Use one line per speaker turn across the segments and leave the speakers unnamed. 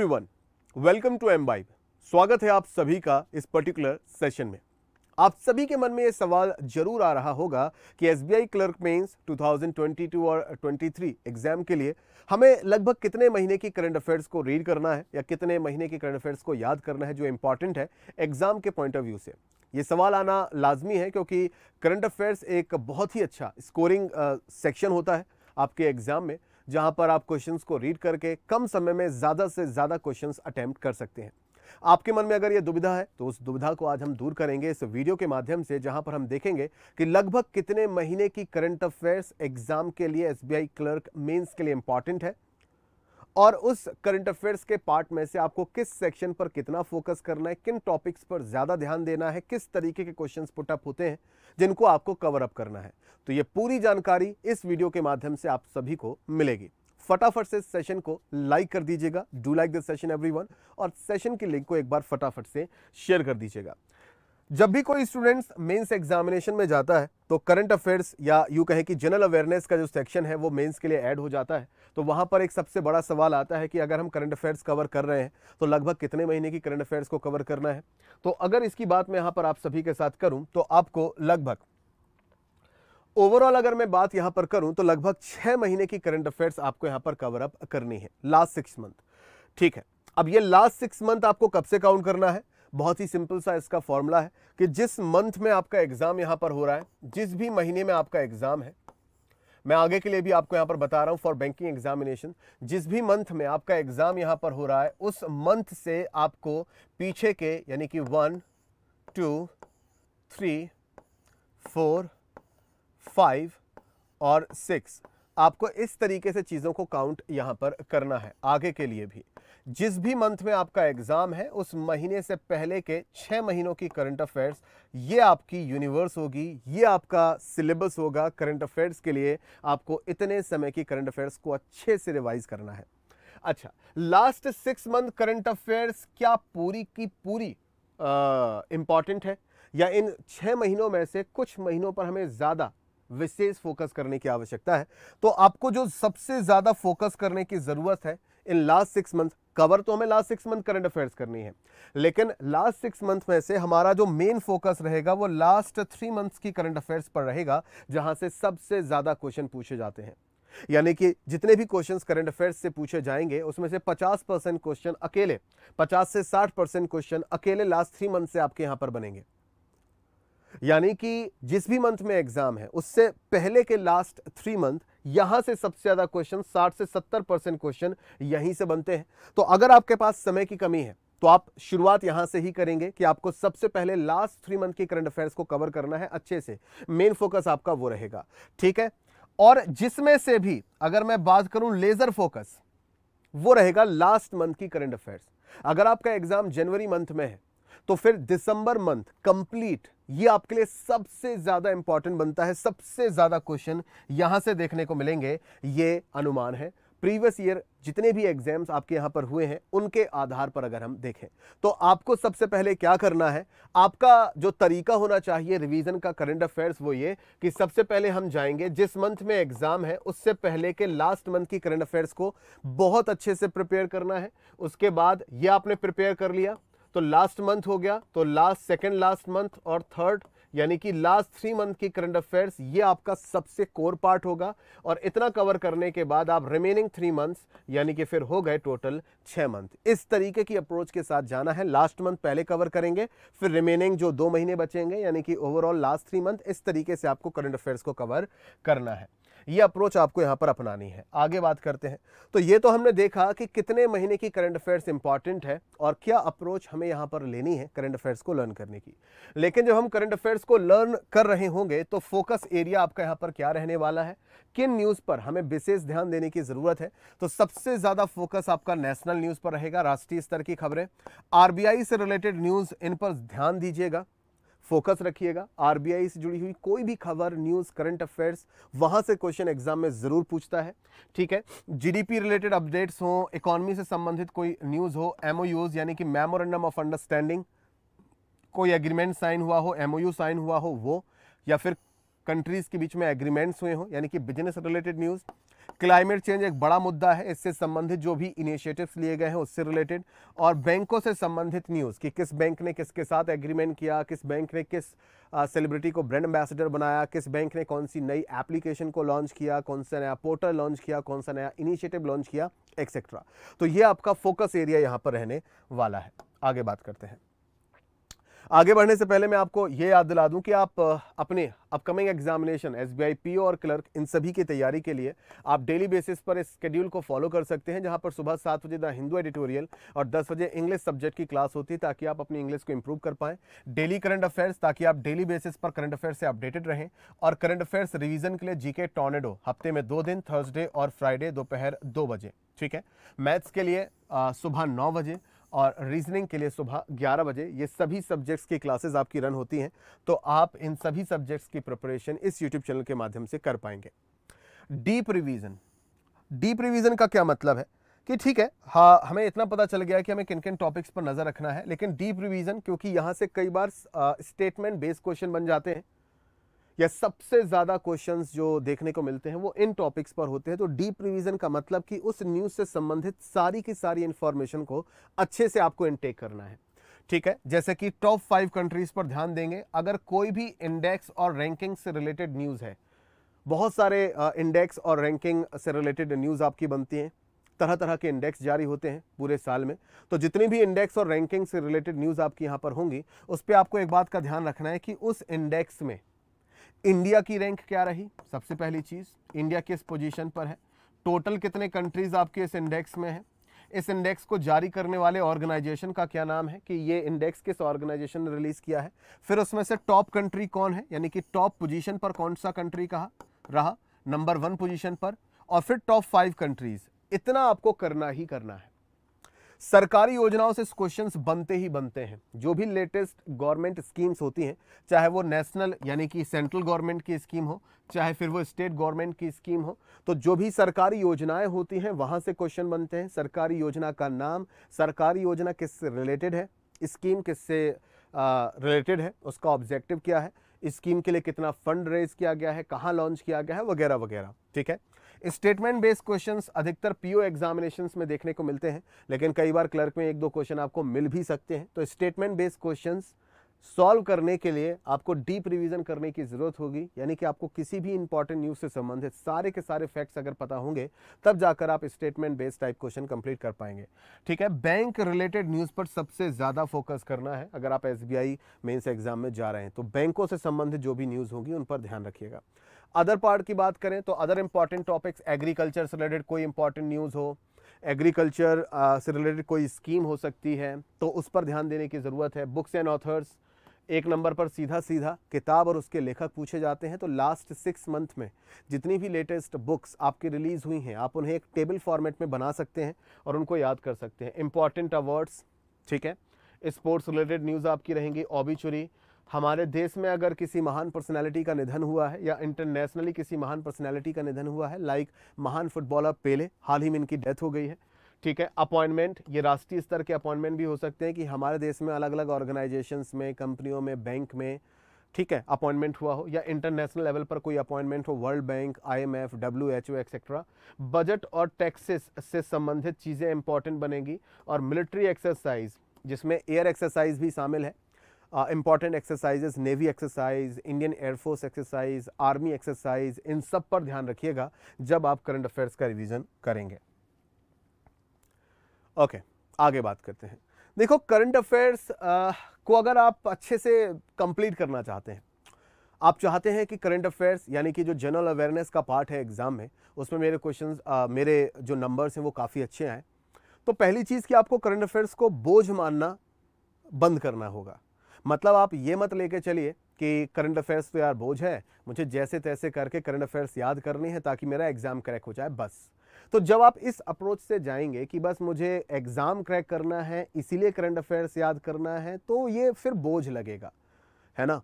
Everyone welcome to M vibe स्वागत है आप सभी का इस पर्टिकुलर सेशन में आप सभी के मन में यह सवाल जरूर आ रहा होगा कि S B I clerk mains 2022 और 23 एग्जाम के लिए हमें लगभग कितने महीने की करंट अफेयर्स को रीड करना है या कितने महीने की करंट अफेयर्स को याद करना है जो इंपॉर्टेंट है एग्जाम के पॉइंट ऑफ व्यू से ये सवाल आना लाजमी है क्योंकि करंट अफेयर्स एक बहुत ही अच्छा स्कोरिंग सेक्शन होता है आपके एग्जाम में जहां पर आप क्वेश्चंस को रीड करके कम समय में ज़्यादा से ज़्यादा क्वेश्चंस अटैम्प्ट कर सकते हैं आपके मन में अगर यह दुविधा है तो उस दुविधा को आज हम दूर करेंगे इस वीडियो के माध्यम से जहां पर हम देखेंगे कि लगभग कितने महीने की करंट अफेयर्स एग्जाम के लिए एसबीआई क्लर्क मेंस के लिए इंपॉर्टेंट है और उस करंट अफेयर्स के पार्ट में से आपको किस सेक्शन पर कितना फोकस करना है किन टॉपिक्स पर ज़्यादा ध्यान देना है किस तरीके के क्वेश्चन पुटअप होते हैं जिनको आपको कवर अप करना है तो ये पूरी जानकारी इस वीडियो के माध्यम से आप सभी को मिलेगी फटाफट से सेशन को लाइक कर दीजिएगा do like this session everyone और सेशन की लिंक को एक बार फटाफट से शेयर कर दीजिएगा जब भी कोई स्टूडेंट्स मेंस एग्जामिनेशन में जाता है तो करंट अफेयर्स या यू कहें कि जनरल अवेयरनेस का जो सेक्शन है वो मेंस के लिए ऐड हो जाता है तो वहाँ पर एक सबसे बड़ा सवाल आता है कि अगर हम करंट अफेयर्स कवर कर रहे हैं तो लगभग कितने महीने की करंट अफेयर्स को कवर करना है तो अगर इसकी बात मैं यहाँ पर आप सभी के साथ करूँ तो आपको लगभग ओवरऑल अगर मैं बात यहाँ पर करूँ तो लगभग छः महीने की करंट अफेयर्स आपको यहाँ पर कवर अप करनी है लास्ट सिक्स मंथ ठीक है अब ये लास्ट सिक्स मंथ आपको कब से काउंट करना है बहुत ही सिंपल सा इसका फॉर्मूला है कि जिस मंथ में आपका एग्ज़ाम यहां पर हो रहा है जिस भी महीने में आपका एग्ज़ाम है मैं आगे के लिए भी आपको यहां पर बता रहा हूं फॉर बैंकिंग एग्जामिनेशन जिस भी मंथ में आपका एग्ज़ाम यहां पर हो रहा है उस मंथ से आपको पीछे के यानी कि one two three four five और सिक्स आपको इस तरीके से चीज़ों को काउंट यहां पर करना है आगे के लिए भी जिस भी मंथ में आपका एग्ज़ाम है उस महीने से पहले के छह महीनों की करंट अफेयर्स ये आपकी यूनिवर्स होगी ये आपका सिलेबस होगा करंट अफेयर्स के लिए आपको इतने समय की करंट अफेयर्स को अच्छे से रिवाइज करना है अच्छा last six month current affairs क्या पूरी की पूरी इंपॉर्टेंट है या इन छह महीनों में से कुछ महीनों पर हमें ज़्यादा विशेष फोकस करने की आवश्यकता है तो आपको जो सबसे ज़्यादा फोकस करने की ज़रूरत है in last six month cover तो हमें last six month current affairs करनी है लेकिन लास्ट सिक्स मंथ में से हमारा जो मेन फोकस रहेगा वो लास्ट थ्री मंथ्स की करंट अफेयर्स पर रहेगा जहां से सबसे ज़्यादा क्वेश्चन पूछे जाते हैं यानी कि जितने भी क्वेश्चंस करंट अफेयर्स से पूछे जाएंगे उसमें से 50 परसेंट क्वेश्चन अकेले 50 से 60 परसेंट क्वेश्चन अकेले लास्ट थ्री मंथ से आपके यहां पर बनेंगे यानी कि जिस भी मंथ में एग्जाम है उससे पहले के लास्ट थ्री मंथ यहां से सबसे ज्यादा क्वेश्चन 60 से 70 परसेंट क्वेश्चन यहीं से बनते हैं तो अगर आपके पास समय की कमी है तो आप शुरुआत यहां से ही करेंगे कि आपको सबसे पहले लास्ट थ्री मंथ के करंट अफेयर्स को कवर करना है अच्छे से मेन फोकस आपका वो रहेगा ठीक है और जिसमें से भी अगर मैं बात करूं लेजर फोकस वो रहेगा लास्ट मंथ की करंट अफेयर्स अगर आपका एग्जाम जनवरी मंथ में है तो फिर दिसंबर मंथ कंप्लीट ये आपके लिए सबसे ज्यादा इंपॉर्टेंट बनता है सबसे ज्यादा क्वेश्चन यहां से देखने को मिलेंगे ये अनुमान है प्रीवियस ईयर जितने भी एग्जाम्स आपके यहां पर हुए हैं उनके आधार पर अगर हम देखें तो आपको सबसे पहले क्या करना है आपका जो तरीका होना चाहिए रिवीजन का करंट अफेयर्स वो ये कि सबसे पहले हम जाएंगे जिस मंथ में एग्जाम है उससे पहले के लास्ट मंथ की करंट अफेयर्स को बहुत अच्छे से प्रिपेयर करना है उसके बाद ये आपने प्रिपेयर कर लिया तो लास्ट मंथ हो गया तो लास्ट सेकेंड लास्ट मंथ और थर्ड यानी कि लास्ट थ्री मंथ की करंट अफेयर्स ये आपका सबसे कोर पार्ट होगा और इतना कवर करने के बाद आप रिमेनिंग थ्री मंथ्स यानी कि फिर हो गए टोटल छः मंथ इस तरीके की अप्रोच के साथ जाना है लास्ट मंथ पहले कवर करेंगे फिर रिमेनिंग जो दो महीने बचेंगे यानी कि ओवरऑल लास्ट थ्री मंथ इस तरीके से आपको करंट अफेयर्स को कवर करना है ये अप्रोच आपको यहाँ पर अपनानी है आगे बात करते हैं तो ये तो हमने देखा कि कितने महीने की करंट अफेयर्स इंपॉर्टेंट है और क्या अप्रोच हमें यहाँ पर लेनी है करंट अफेयर्स को लर्न करने की लेकिन जब हम करंट अफेयर्स को लर्न कर रहे होंगे तो फोकस एरिया आपका यहाँ पर क्या रहने वाला है किन न्यूज़ पर हमें विशेष ध्यान देने की ज़रूरत है तो सबसे ज़्यादा फोकस आपका नेशनल न्यूज़ पर रहेगा राष्ट्रीय स्तर की खबरें आरबीआई से रिलेटेड न्यूज़ इन पर ध्यान दीजिएगा फोकस रखिएगा आरबीआई से जुड़ी हुई कोई भी खबर न्यूज़ करंट अफेयर्स वहां से क्वेश्चन एग्जाम में ज़रूर पूछता है ठीक है जीडीपी रिलेटेड अपडेट्स हो इकोनॉमी से संबंधित कोई न्यूज़ हो एमओयूज यानी कि मेमोरेंडम ऑफ अंडरस्टैंडिंग कोई एग्रीमेंट साइन हुआ हो एमओयू साइन हुआ हो वो या फिर कंट्रीज़ के बीच में एग्रीमेंट्स हुए हो यानी कि business related news climate change एक बड़ा मुद्दा है इससे संबंधित जो भी इनिशिएटिव्स लिए गए हैं उससे रिलेटेड और बैंकों से संबंधित न्यूज़ कि किस बैंक ने किसके साथ एग्रीमेंट किया किस बैंक ने किस सेलिब्रिटी को ब्रांड एम्बेसडर बनाया किस बैंक ने कौन सी नई एप्लीकेशन को लॉन्च किया कौन सा नया पोर्टल लॉन्च किया कौन सा नया इनिशिएटिव लॉन्च किया एक्सेट्रा तो ये आपका फोकस एरिया यहाँ पर रहने वाला है आगे बात करते हैं आगे बढ़ने से पहले मैं आपको ये याद दिला दूं कि आप अपने upcoming examination S B I P और क्लर्क इन सभी की तैयारी के लिए आप डेली बेसिस पर इस स्केड्यूल को फॉलो कर सकते हैं जहां पर सुबह सात बजे द हिंदू एडिटोरियल और दस बजे इंग्लिश सब्जेक्ट की क्लास होती है ताकि आप अपनी इंग्लिश को इम्प्रूव कर पाएँ डेली करंट अफेयर्स ताकि आप डेली बेसिस पर करंट अफेयर से अपडेटेड रहें और करंट अफेयर्स रिविजन के लिए जी के हफ्ते में दो दिन थर्सडे और फ्राइडे दोपहर दो बजे ठीक है मैथ्स के लिए सुबह नौ बजे और रीजनिंग के लिए सुबह 11 बजे ये सभी सब्जेक्ट्स की क्लासेस आपकी रन होती हैं तो आप इन सभी सब्जेक्ट्स की प्रिपरेशन इस यूट्यूब चैनल के माध्यम से कर पाएंगे डीप रिवीजन डीप रिवीजन का क्या मतलब है कि ठीक है हाँ हमें इतना पता चल गया कि हमें किन किन टॉपिक्स पर नज़र रखना है लेकिन डीप रिवीजन क्योंकि यहाँ से कई बार स्टेटमेंट बेस्ड क्वेश्चन बन जाते हैं या सबसे ज़्यादा क्वेश्चंस जो देखने को मिलते हैं वो इन टॉपिक्स पर होते हैं तो डीप रिवीजन का मतलब कि उस न्यूज़ से संबंधित सारी की सारी इन्फॉर्मेशन को अच्छे से आपको इनटेक करना है ठीक है जैसे कि टॉप फाइव कंट्रीज़ पर ध्यान देंगे अगर कोई भी इंडेक्स और रैंकिंग से रिलेटेड न्यूज़ है बहुत सारे इंडेक्स और रैंकिंग से रिलेटेड न्यूज़ आपकी बनती हैं तरह तरह के इंडेक्स जारी होते हैं पूरे साल में तो जितनी भी इंडेक्स और रैंकिंग से रिलेटेड न्यूज़ आपकी यहाँ पर होंगी उस पर आपको एक बात का ध्यान रखना है कि उस इंडेक्स में इंडिया की रैंक क्या रही सबसे पहली चीज़ इंडिया किस पोजीशन पर है टोटल कितने कंट्रीज़ आपके इस इंडेक्स में है इस इंडेक्स को जारी करने वाले ऑर्गेनाइजेशन का क्या नाम है कि ये इंडेक्स किस ऑर्गेनाइजेशन ने रिलीज़ किया है फिर उसमें से टॉप कंट्री कौन है यानी कि टॉप पोजीशन पर कौन सा कंट्री कहा रहा नंबर वन पोजीशन पर और फिर टॉप फाइव कंट्रीज़ इतना आपको करना ही करना है सरकारी योजनाओं से क्वेश्चन बनते ही बनते हैं जो भी लेटेस्ट गवर्नमेंट स्कीम्स होती हैं चाहे वो नेशनल यानी कि सेंट्रल गवर्नमेंट की स्कीम हो चाहे फिर वो स्टेट गवर्नमेंट की स्कीम हो तो जो भी सरकारी योजनाएं होती हैं वहाँ से क्वेश्चन बनते हैं सरकारी योजना का नाम सरकारी योजना किससे रिलेटेड है स्कीम किससे रिलेटेड है उसका ऑब्जेक्टिव क्या है स्कीम के लिए कितना फंड रेज किया गया है कहाँ लॉन्च किया गया है वगैरह वगैरह ठीक है स्टेटमेंट बेस्ड क्वेश्चंस अधिकतर पीओ एग्जामिनेशंस में देखने को मिलते हैं लेकिन कई बार क्लर्क में एक दो क्वेश्चन आपको मिल भी सकते हैं तो स्टेटमेंट बेस्ड क्वेश्चंस सॉल्व करने के लिए आपको डीप रिवीजन करने की ज़रूरत होगी यानी कि आपको किसी भी इंपॉर्टेंट न्यूज़ से संबंधित सारे के सारे फैक्ट्स अगर पता होंगे तब जाकर आप statement based type question complete कर पाएंगे ठीक है बैंक रिलेटेड न्यूज़ पर सबसे ज़्यादा फोकस करना है अगर आप एस बी मेंस एग्जाम में जा रहे हैं तो बैंकों से संबंधित जो भी न्यूज़ होगी उन पर ध्यान रखिएगा अदर पार्ट की बात करें तो अदर इंपॉर्टेंट टॉपिक्स एग्रीकल्चर से रिलेटेड कोई इंपॉर्टेंट न्यूज़ हो एग्रीकल्चर से रिलेटेड कोई स्कीम हो सकती है तो उस पर ध्यान देने की ज़रूरत है बुक्स एंड ऑथर्स एक नंबर पर सीधा सीधा किताब और उसके लेखक पूछे जाते हैं तो लास्ट सिक्स मंथ में जितनी भी लेटेस्ट बुक्स आपकी रिलीज़ हुई हैं आप उन्हें एक टेबल फॉर्मेट में बना सकते हैं और उनको याद कर सकते हैं इंपॉर्टेंट अवार्ड्स ठीक है स्पोर्ट्स रिलेटेड न्यूज़ आपकी रहेंगी ओबीचुरी हमारे देश में अगर किसी महान पर्सनैलिटी का निधन हुआ है या इंटरनेशनली किसी महान पर्सनैलिटी का निधन हुआ है लाइक महान फुटबॉलर पेले हाल ही में इनकी डेथ हो गई है ठीक है अपॉइंटमेंट ये राष्ट्रीय स्तर के अपॉइंटमेंट भी हो सकते हैं कि हमारे देश में अलग अलग ऑर्गेनाइजेशंस में कंपनियों में बैंक में ठीक है अपॉइंटमेंट हुआ हो या इंटरनेशनल लेवल पर कोई अपॉइंटमेंट हो world bank IMF WHO etcetera budget और टैक्सेस से संबंधित चीज़ें इंपॉर्टेंट बनेंगी और मिलिट्री एक्सरसाइज जिसमें एयर एक्सरसाइज भी शामिल है important exercises navy exercise Indian air force exercise army exercise इन सब पर ध्यान रखिएगा जब आप करंट अफेयर्स का रिवीजन करेंगे ओके okay, आगे बात करते हैं देखो करंट अफेयर्स uh, को अगर आप अच्छे से कंप्लीट करना चाहते हैं आप चाहते हैं कि करंट अफेयर्स यानी कि जो जनरल अवेयरनेस का पार्ट है एग्ज़ाम में उसमें मेरे क्वेश्चन uh, मेरे जो नंबर्स हैं वो काफ़ी अच्छे आए तो पहली चीज़ कि आपको करंट अफेयर्स को बोझ मानना बंद करना होगा मतलब आप ये मत लेके चलिए कि करंट अफेयर्स तो यार बोझ है मुझे जैसे तैसे करके करंट अफेयर्स याद करनी है ताकि मेरा एग्ज़ाम क्रैक हो जाए बस तो जब आप इस अप्रोच से जाएंगे कि बस मुझे एग्ज़ाम क्रैक करना है इसीलिए करंट अफेयर्स याद करना है तो ये फिर बोझ लगेगा है ना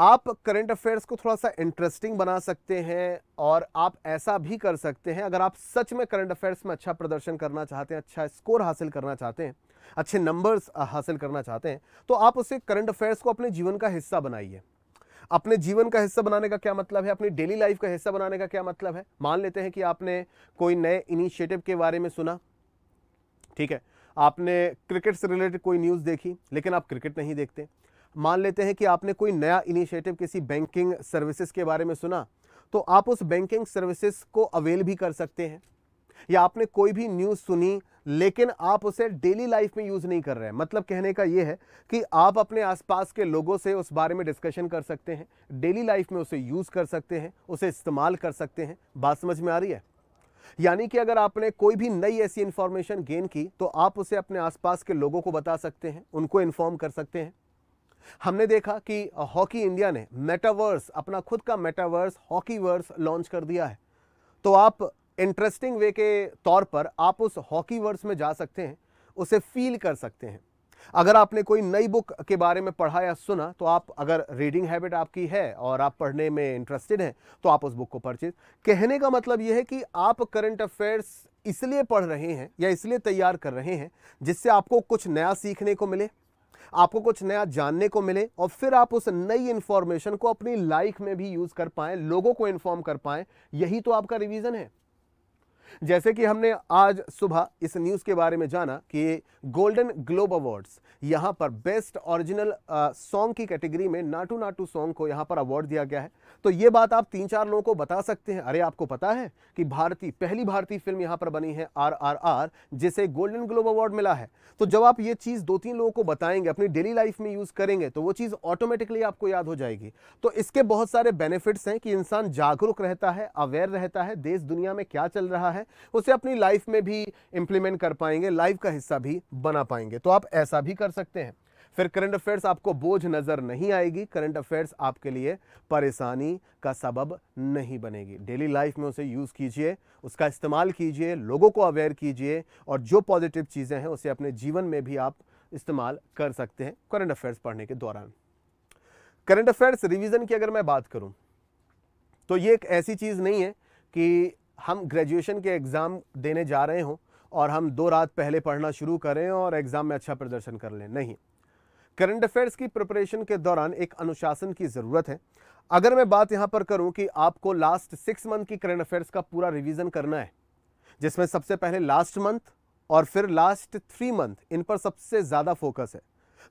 आप करंट अफेयर्स को थोड़ा सा इंटरेस्टिंग बना सकते हैं और आप ऐसा भी कर सकते हैं अगर आप सच में करंट अफेयर्स में अच्छा प्रदर्शन करना चाहते हैं अच्छा स्कोर हासिल करना चाहते हैं अच्छे नंबर्स हासिल करना चाहते हैं तो आप उसे करंट अफेयर्स को अपने जीवन का हिस्सा बनाइए अपने जीवन का हिस्सा बनाने का क्या मतलब है अपनी डेली लाइफ का हिस्सा बनाने का क्या मतलब है मान लेते हैं कि आपने कोई नए इनिशिएटिव के बारे में सुना ठीक है आपने क्रिकेट से रिलेटेड कोई न्यूज़ देखी लेकिन आप क्रिकेट नहीं देखते मान लेते हैं कि आपने कोई नया इनिशिएटिव किसी बैंकिंग सर्विसेज के बारे में सुना तो आप उस बैंकिंग सर्विसेज को अवेल भी कर सकते हैं या आपने कोई भी न्यूज़ सुनी लेकिन आप उसे डेली लाइफ में यूज़ नहीं कर रहे हैं मतलब कहने का यह है कि आप अपने आसपास के लोगों से उस बारे में डिस्कशन कर सकते हैं डेली लाइफ में उसे यूज़ कर सकते हैं उसे इस्तेमाल कर सकते हैं बात समझ में आ रही है यानी कि अगर आपने कोई भी नई ऐसी इंफॉर्मेशन गेन की तो आप उसे अपने आसपास के लोगों को बता सकते हैं उनको इन्फॉर्म कर सकते हैं हमने देखा कि हॉकी इंडिया ने मेटावर्स अपना खुद का मेटावर्स हॉकी वर्स लॉन्च कर दिया है तो आप इंटरेस्टिंग वे के तौर पर आप उस हॉकी वर्स में जा सकते हैं उसे फील कर सकते हैं अगर आपने कोई नई बुक के बारे में पढ़ा या सुना तो आप अगर रीडिंग हैबिट आपकी है और आप पढ़ने में इंटरेस्टेड हैं तो आप उस बुक को परचेज कहने का मतलब यह है कि आप करंट अफेयर्स इसलिए पढ़ रहे हैं या इसलिए तैयार कर रहे हैं जिससे आपको कुछ नया सीखने को मिले आपको कुछ नया जानने को मिले और फिर आप उस नई इंफॉर्मेशन को अपनी लाइफ में भी यूज कर पाए लोगों को इन्फॉर्म कर पाए यही तो आपका रिविजन है जैसे कि हमने आज सुबह इस न्यूज़ के बारे में जाना कि गोल्डन ग्लोब अवार्ड्स यहां पर बेस्ट ओरिजिनल सॉन्ग की कैटेगरी में नाटू नाटू सॉन्ग को यहां पर अवार्ड दिया गया है तो ये बात आप तीन चार लोगों को बता सकते हैं अरे आपको पता है कि भारतीय पहली भारतीय फिल्म यहां पर बनी है आर आर आर जिसे गोल्डन ग्लोब अवार्ड मिला है तो जब आप ये चीज़ दो तीन लोगों को बताएंगे अपनी डेली लाइफ में यूज़ करेंगे तो वो चीज़ ऑटोमेटिकली आपको याद हो जाएगी तो इसके बहुत सारे बेनिफिट्स हैं कि इंसान जागरूक रहता है अवेयर रहता है देश दुनिया में क्या चल रहा है है उसे अपनी लाइफ में भी इंप्लीमेंट कर पाएंगे लाइफ का हिस्सा भी बना पाएंगे तो आप ऐसा भी कर सकते हैं फिर करंट अफेयर्स आपको बोझ नज़र नहीं आएगी करंट अफेयर्स आपके लिए परेशानी का सबब नहीं बनेगी डेली लाइफ में उसे यूज़ कीजिए उसका इस्तेमाल कीजिए लोगों को अवेयर कीजिए और जो पॉजिटिव चीज़ें हैं उसे अपने जीवन में भी आप इस्तेमाल कर सकते हैं करंट अफेयर्स पढ़ने के दौरान करंट अफेयर्स रिवीजन की अगर मैं बात करूं तो ये एक ऐसी चीज़ नहीं है कि हम ग्रेजुएशन के एग्ज़ाम देने जा रहे हों और हम दो रात पहले पढ़ना शुरू करें और एग्ज़ाम में अच्छा प्रदर्शन कर लें नहीं करंट अफेयर्स की प्रिपरेशन के दौरान एक अनुशासन की ज़रूरत है अगर मैं बात यहाँ पर करूँ कि आपको लास्ट सिक्स मंथ की करंट अफेयर्स का पूरा रिविज़न करना है जिसमें सबसे पहले लास्ट मंथ और फिर लास्ट थ्री मंथ इन पर सबसे ज़्यादा फोकस है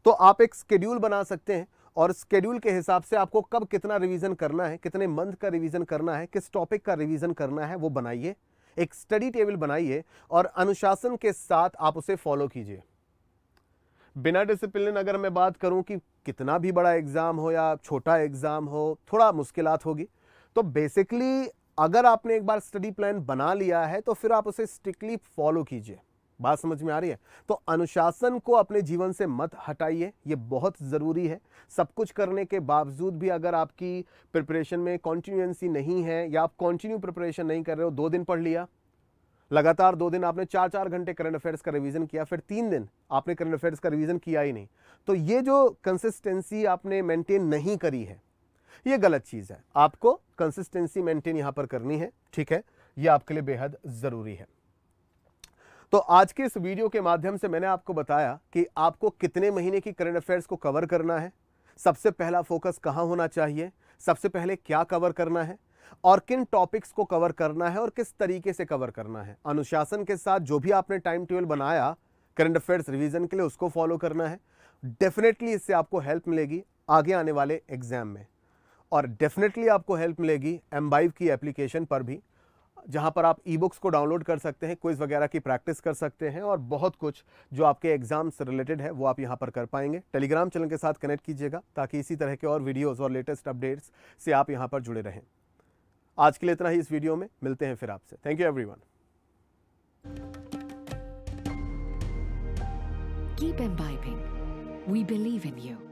तो आप एक स्केड्यूल बना सकते हैं और स्केड्यूल के हिसाब से आपको कब कितना रिवीजन करना है कितने मंथ का रिवीजन करना है किस टॉपिक का रिवीजन करना है वो बनाइए एक स्टडी टेबल बनाइए और अनुशासन के साथ आप उसे फॉलो कीजिए बिना डिसिप्लिन अगर मैं बात करूं कि कितना भी बड़ा एग्ज़ाम हो या छोटा एग्ज़ाम हो थोड़ा मुश्किल होगी तो बेसिकली अगर आपने एक बार स्टडी प्लान बना लिया है तो फिर आप उसे स्ट्रिक्टली फॉलो कीजिए बात समझ में आ रही है तो अनुशासन को अपने जीवन से मत हटाइए ये बहुत ज़रूरी है सब कुछ करने के बावजूद भी अगर आपकी प्रिपरेशन में कॉन्टीन्यूएंसी नहीं है या आप कॉन्टीन्यू प्रिपरेशन नहीं कर रहे हो दो दिन पढ़ लिया लगातार दो दिन आपने चार चार घंटे करंट अफेयर्स का रिवीजन किया फिर तीन दिन आपने करंट अफेयर्स का रिवीजन किया ही नहीं तो ये जो कंसिस्टेंसी आपने मेंटेन नहीं करी है ये गलत चीज़ है आपको कंसिस्टेंसी मेंटेन यहां पर करनी है ठीक है ये आपके लिए बेहद ज़रूरी है तो आज के इस वीडियो के माध्यम से मैंने आपको बताया कि आपको कितने महीने की करंट अफेयर्स को कवर करना है सबसे पहला फोकस कहाँ होना चाहिए सबसे पहले क्या कवर करना है और किन टॉपिक्स को कवर करना है और किस तरीके से कवर करना है अनुशासन के साथ जो भी आपने टाइम टेबल बनाया करंट अफेयर्स रिवीजन के लिए उसको फॉलो करना है डेफिनेटली इससे आपको हेल्प मिलेगी आगे आने वाले एग्जाम में और डेफिनेटली आपको हेल्प मिलेगी एम की एप्लीकेशन पर भी जहाँ पर आप ई बुक्स को डाउनलोड कर सकते हैं क्विज़ वगैरह की प्रैक्टिस कर सकते हैं और बहुत कुछ जो आपके एग्ज़ाम से रिलेटेड है वो आप यहाँ पर कर पाएंगे टेलीग्राम चैनल के साथ कनेक्ट कीजिएगा ताकि इसी तरह के और वीडियोज़ और लेटेस्ट अपडेट्स से आप यहाँ पर जुड़े रहें आज के लिए इतना ही इस वीडियो में मिलते हैं फिर आपसे thank you everyone imbibing.